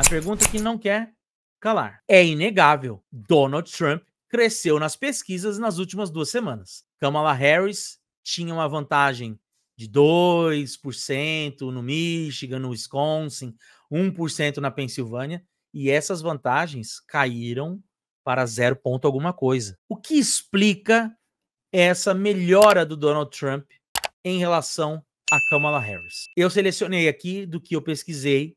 A pergunta que não quer calar. É inegável, Donald Trump cresceu nas pesquisas nas últimas duas semanas. Kamala Harris tinha uma vantagem de 2% no Michigan, no Wisconsin, 1% na Pensilvânia, e essas vantagens caíram para zero ponto alguma coisa. O que explica essa melhora do Donald Trump em relação a Kamala Harris? Eu selecionei aqui, do que eu pesquisei,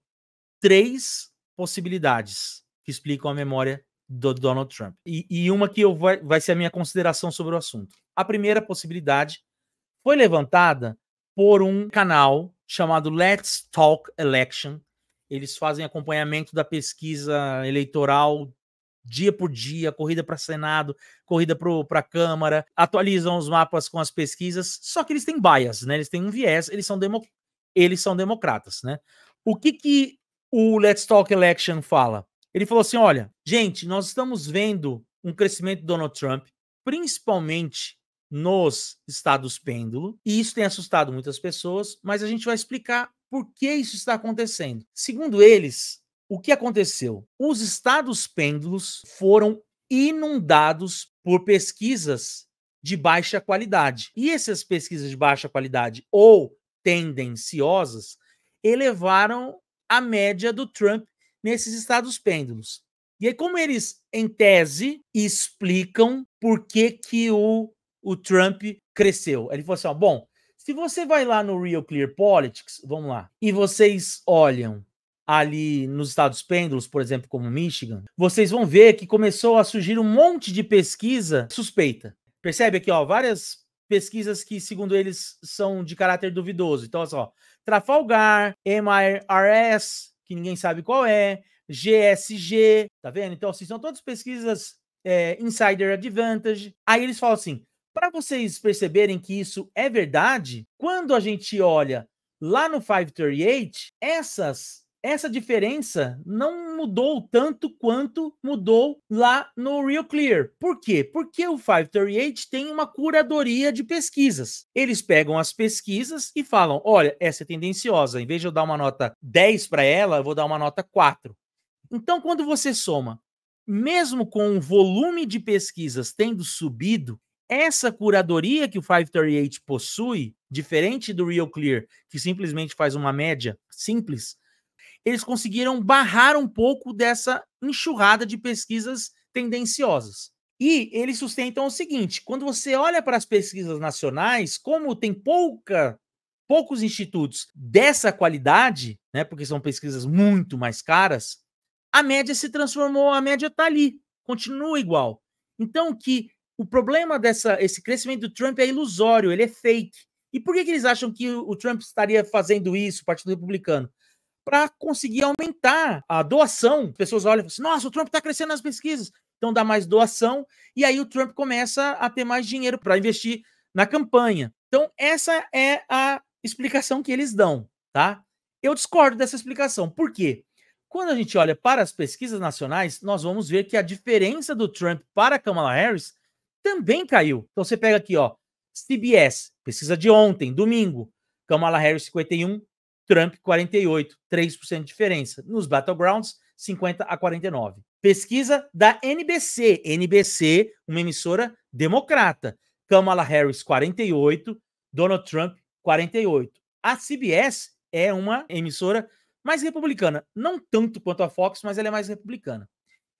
três possibilidades que explicam a memória do Donald Trump. E, e uma que eu vai, vai ser a minha consideração sobre o assunto. A primeira possibilidade foi levantada por um canal chamado Let's Talk Election. Eles fazem acompanhamento da pesquisa eleitoral dia por dia, corrida para Senado, corrida para Câmara, atualizam os mapas com as pesquisas, só que eles têm bias, né? Eles têm um viés, eles são, democ, eles são democratas, né? O que que o Let's Talk Election fala? Ele falou assim: olha, gente, nós estamos vendo um crescimento do Donald Trump, principalmente nos estados pêndulo, e isso tem assustado muitas pessoas, mas a gente vai explicar por que isso está acontecendo. Segundo eles, o que aconteceu? Os estados pêndulos foram inundados por pesquisas de baixa qualidade. E essas pesquisas de baixa qualidade ou tendenciosas elevaram a média do Trump nesses estados pêndulos. E aí, como eles, em tese, explicam por que, que o, o Trump cresceu? Ele falou assim: ó, bom, se você vai lá no Real Clear Politics, vamos lá, e vocês olham ali nos estados pêndulos, por exemplo, como Michigan, vocês vão ver que começou a surgir um monte de pesquisa suspeita. Percebe aqui, ó, várias pesquisas que, segundo eles, são de caráter duvidoso. Então, olha assim, só: Trafalgar, MIRS, que ninguém sabe qual é, GSG, tá vendo? Então, assim, são todas pesquisas é, Insider Advantage. Aí eles falam assim: para vocês perceberem que isso é verdade, quando a gente olha lá no 538, essas essa diferença não mudou tanto quanto mudou lá no Real Clear. Por quê? Porque o 538 tem uma curadoria de pesquisas. Eles pegam as pesquisas e falam: olha, essa é tendenciosa. Em vez de eu dar uma nota 10 para ela, eu vou dar uma nota 4. Então, quando você soma, mesmo com o volume de pesquisas tendo subido, essa curadoria que o 538 possui, diferente do Real Clear, que simplesmente faz uma média simples, eles conseguiram barrar um pouco dessa enxurrada de pesquisas tendenciosas. E eles sustentam o seguinte: quando você olha para as pesquisas nacionais, como tem pouca, poucos institutos dessa qualidade, né, porque são pesquisas muito mais caras, a média se transformou, a média está ali, continua igual. Então, que o problema dessa esse crescimento do Trump é ilusório, ele é fake. E por que, que eles acham que o Trump estaria fazendo isso, o Partido Republicano? para conseguir aumentar a doação. As pessoas olham e falam assim: nossa, o Trump está crescendo nas pesquisas. Então dá mais doação, e aí o Trump começa a ter mais dinheiro para investir na campanha. Então, essa é a explicação que eles dão, tá? Eu discordo dessa explicação. Por quê? Quando a gente olha para as pesquisas nacionais, nós vamos ver que a diferença do Trump para Kamala Harris também caiu. Então você pega aqui, ó, CBS, pesquisa de ontem, domingo, Kamala Harris 51, Trump 48, 3% de diferença. Nos battlegrounds, 50 a 49. Pesquisa da NBC, NBC, uma emissora democrata. Kamala Harris 48, Donald Trump 48. A CBS é uma emissora mais republicana, não tanto quanto a Fox, mas ela é mais republicana.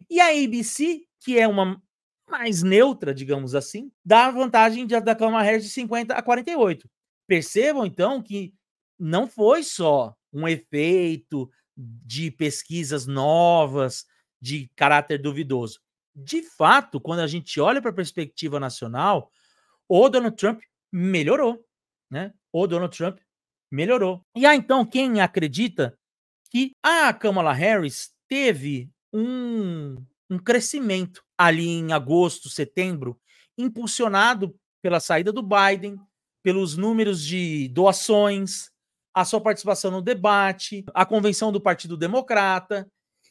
E a ABC, que é uma mais neutra, digamos assim, dá a vantagem da Kamala Harris de 50 a 48. Percebam então que não foi só um efeito de pesquisas novas de caráter duvidoso. De fato, quando a gente olha para a perspectiva nacional, o Donald Trump melhorou, né? O Donald Trump melhorou. E há ah, então quem acredita que a Kamala Harris teve um, um crescimento ali em agosto, setembro, impulsionado pela saída do Biden, pelos números de doações, a sua participação no debate, a convenção do Partido Democrata,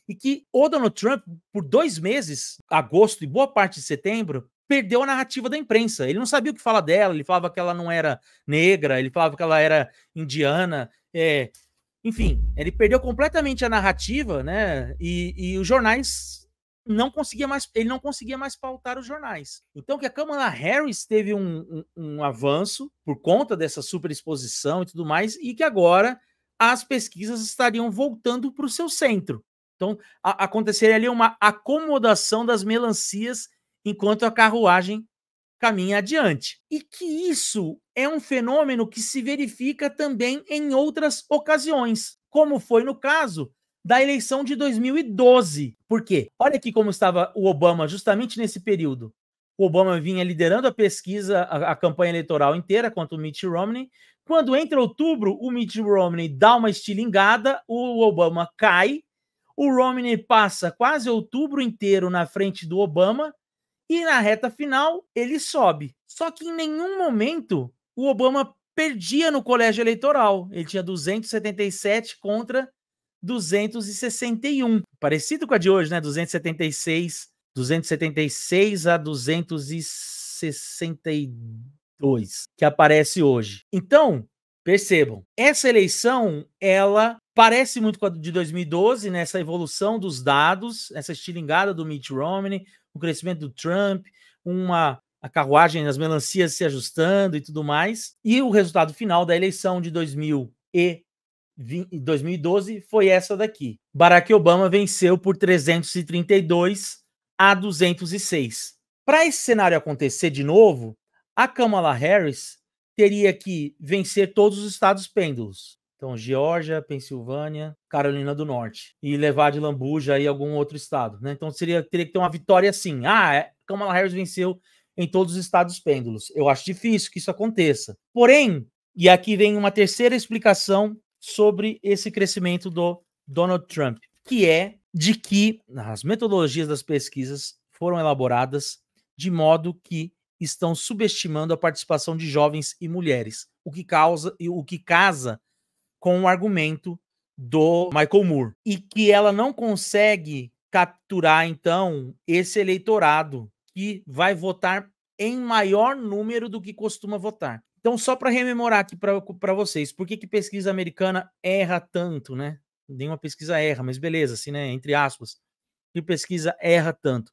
e que o Donald Trump, por dois meses, agosto e boa parte de setembro, perdeu a narrativa da imprensa. Ele não sabia o que falar dela, ele falava que ela não era negra, ele falava que ela era indiana, é... enfim, ele perdeu completamente a narrativa, né? E, e os jornais não conseguia mais, ele não conseguia mais pautar os jornais. Então, que a Kamala Harris teve um, um, um avanço por conta dessa superexposição e tudo mais, e que agora as pesquisas estariam voltando para o seu centro. Então, a, aconteceria ali uma acomodação das melancias enquanto a carruagem caminha adiante. E que isso é um fenômeno que se verifica também em outras ocasiões, como foi no caso da eleição de 2012. Por quê? Olha aqui como estava o Obama justamente nesse período. O Obama vinha liderando a pesquisa, a, a campanha eleitoral inteira contra o Mitt Romney. Quando entra outubro, o Mitt Romney dá uma estilingada, o Obama cai, o Romney passa quase outubro inteiro na frente do Obama e na reta final ele sobe. Só que em nenhum momento o Obama perdia no colégio eleitoral. Ele tinha 277 contra 261. Parecido com a de hoje, né? 276, 276 a 262 que aparece hoje. Então, percebam, essa eleição ela parece muito com a de 2012 nessa né? evolução dos dados, essa estilingada do Mitt Romney, o crescimento do Trump, uma a carruagem das melancias se ajustando e tudo mais. E o resultado final da eleição de 2000 e 2012 foi essa daqui. Barack Obama venceu por 332 a 206. Para esse cenário acontecer de novo, a Kamala Harris teria que vencer todos os estados pêndulos. Então, Geórgia, Pensilvânia, Carolina do Norte. E levar de lambuja aí algum outro estado. Né? Então, seria, teria que ter uma vitória assim. Ah, é, Kamala Harris venceu em todos os estados pêndulos. Eu acho difícil que isso aconteça. Porém, e aqui vem uma terceira explicação sobre esse crescimento do Donald Trump, que é de que as metodologias das pesquisas foram elaboradas de modo que estão subestimando a participação de jovens e mulheres, o que causa e o que casa com o argumento do Michael Moore e que ela não consegue capturar então esse eleitorado que vai votar em maior número do que costuma votar. Então, só para rememorar aqui para vocês, por que, que pesquisa americana erra tanto, né? Nenhuma pesquisa erra, mas beleza, assim, né? Entre aspas. Que pesquisa erra tanto?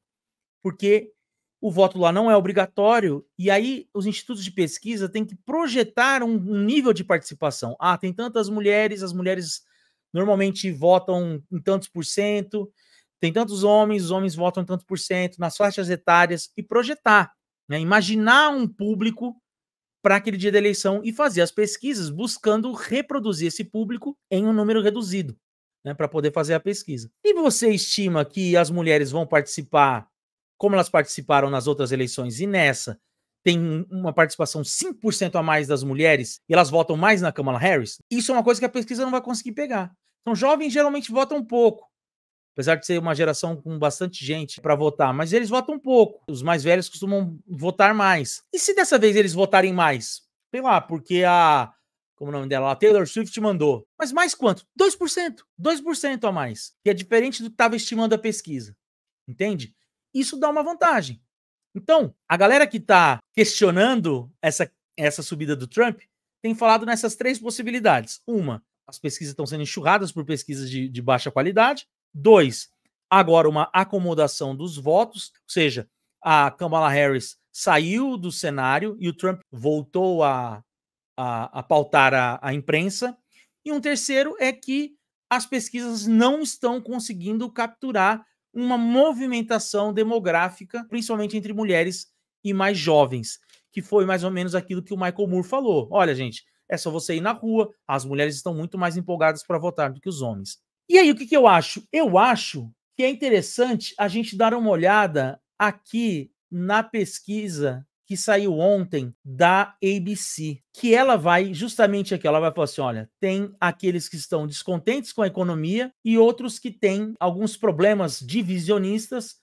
Porque o voto lá não é obrigatório, e aí os institutos de pesquisa têm que projetar um, um nível de participação. Ah, tem tantas mulheres, as mulheres normalmente votam em tantos por cento, tem tantos homens, os homens votam em tantos por cento, nas faixas etárias, e projetar, né? imaginar um público para aquele dia da eleição e fazer as pesquisas buscando reproduzir esse público em um número reduzido, né, para poder fazer a pesquisa. E você estima que as mulheres vão participar como elas participaram nas outras eleições e nessa tem uma participação 5% a mais das mulheres e elas votam mais na Kamala Harris? Isso é uma coisa que a pesquisa não vai conseguir pegar. Então, jovens geralmente votam pouco apesar de ser uma geração com bastante gente para votar, mas eles votam pouco. Os mais velhos costumam votar mais. E se dessa vez eles votarem mais? Sei lá, porque a como é o nome dela, a Taylor Swift mandou. Mas mais quanto? 2%. 2% a mais. Que é diferente do que estava estimando a pesquisa. Entende? Isso dá uma vantagem. Então, a galera que está questionando essa, essa subida do Trump tem falado nessas três possibilidades. Uma, as pesquisas estão sendo enxurradas por pesquisas de, de baixa qualidade. Dois, agora uma acomodação dos votos, ou seja, a Kamala Harris saiu do cenário e o Trump voltou a, a, a pautar a, a imprensa. E um terceiro é que as pesquisas não estão conseguindo capturar uma movimentação demográfica, principalmente entre mulheres e mais jovens, que foi mais ou menos aquilo que o Michael Moore falou. Olha, gente, é só você ir na rua, as mulheres estão muito mais empolgadas para votar do que os homens. E aí, o que, que eu acho? Eu acho que é interessante a gente dar uma olhada aqui na pesquisa que saiu ontem da ABC, que ela vai justamente aqui, ela vai falar assim, olha, tem aqueles que estão descontentes com a economia e outros que têm alguns problemas divisionistas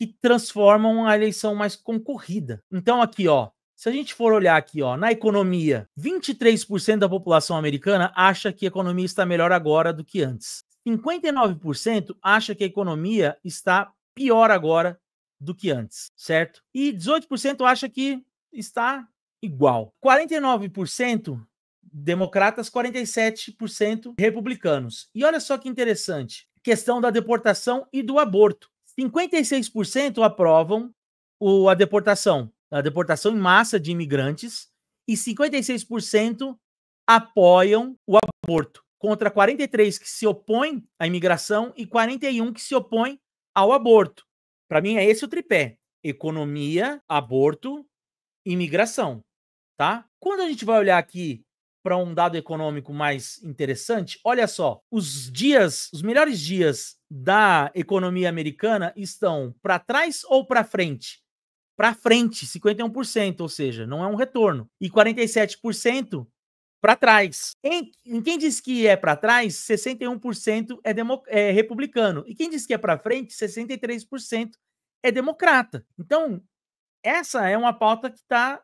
que transformam a eleição mais concorrida. Então aqui, ó, se a gente for olhar aqui, ó, na economia, 23% da população americana acha que a economia está melhor agora do que antes. 59% acha que a economia está pior agora do que antes, certo? E 18% acha que está igual. 49% democratas, 47% republicanos. E olha só que interessante, questão da deportação e do aborto. 56% aprovam o, a deportação, a deportação em massa de imigrantes, e 56% apoiam o aborto contra 43 que se opõem à imigração e 41 que se opõem ao aborto. Para mim é esse o tripé: economia, aborto, imigração, tá? Quando a gente vai olhar aqui para um dado econômico mais interessante, olha só, os dias, os melhores dias da economia americana estão para trás ou para frente? Para frente, 51%, ou seja, não é um retorno. E 47% para trás. Em, em, quem diz que é para trás, 61% é, demo, é republicano. E quem diz que é para frente, 63% é democrata. Então, essa é uma pauta que está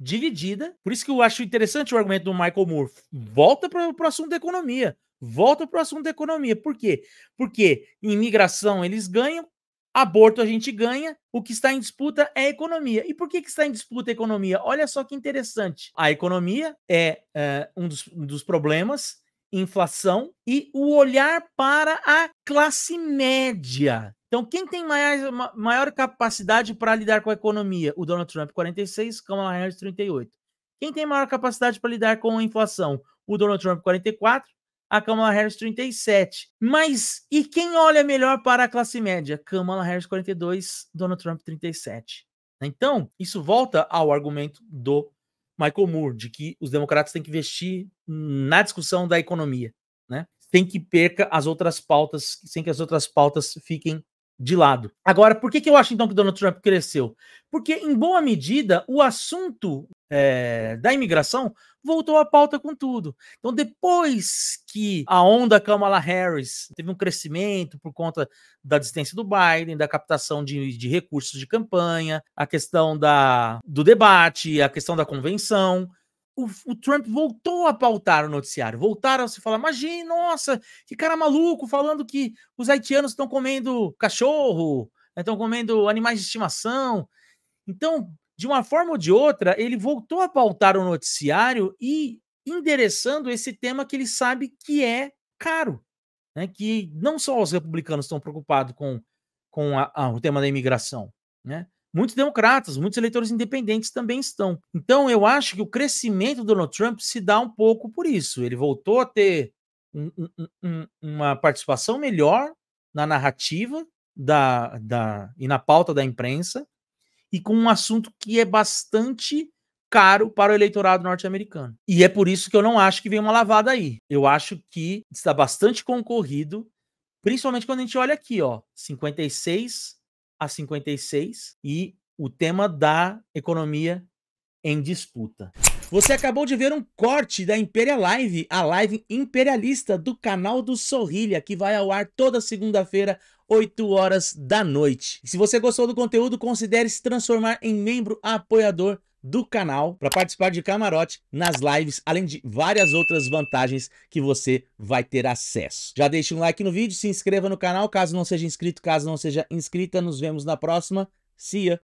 dividida. Por isso que eu acho interessante o argumento do Michael Moore. Volta para o assunto da economia. Volta para o assunto da economia. Por quê? Porque em imigração eles ganham, Aborto a gente ganha, o que está em disputa é a economia. E por que, que está em disputa a economia? Olha só que interessante. A economia é, é um, dos, um dos problemas, inflação, e o olhar para a classe média. Então, quem tem maior, maior capacidade para lidar com a economia? O Donald Trump, 46, Kamala Harris, 38. Quem tem maior capacidade para lidar com a inflação? O Donald Trump, 44, a Kamala Harris 37. Mas e quem olha melhor para a classe média? Kamala Harris 42, Donald Trump 37. Então, isso volta ao argumento do Michael Moore, de que os democratas têm que investir na discussão da economia, né? Sem que perca as outras pautas, sem que as outras pautas fiquem de lado. Agora, por que, que eu acho então que Donald Trump cresceu? Porque, em boa medida, o assunto é, da imigração voltou à pauta com tudo. Então, depois que a onda Kamala Harris teve um crescimento por conta da distância do Biden, da captação de, de recursos de campanha, a questão da, do debate, a questão da convenção, o, o, Trump voltou a pautar o noticiário, voltaram a se falar, imagina, nossa, que cara maluco falando que os haitianos estão comendo cachorro, né, estão comendo animais de estimação. Então, de uma forma ou de outra, ele voltou a pautar o noticiário e endereçando esse tema que ele sabe que é caro, né? que não só os republicanos estão preocupados com, com a, a, o tema da imigração, né? Muitos democratas, muitos eleitores independentes também estão. Então, eu acho que o crescimento do Donald Trump se dá um pouco por isso. Ele voltou a ter um, um, um, uma participação melhor na narrativa da, da, e na pauta da imprensa, e com um assunto que é bastante caro para o eleitorado norte-americano. E é por isso que eu não acho que vem uma lavada aí. Eu acho que está bastante concorrido, principalmente quando a gente olha aqui, ó, 56 a 56 e o tema da economia em disputa. Você acabou de ver um corte da Impéria Live, a live imperialista do canal do Sorrilha, que vai ao ar toda segunda-feira, 8 horas da noite. se você gostou do conteúdo, considere se transformar em membro apoiador do canal para participar de camarote nas lives, além de várias outras vantagens que você vai ter acesso. Já deixe um like no vídeo, se inscreva no canal caso não seja inscrito, caso não seja inscrita, nos vemos na próxima. See ya!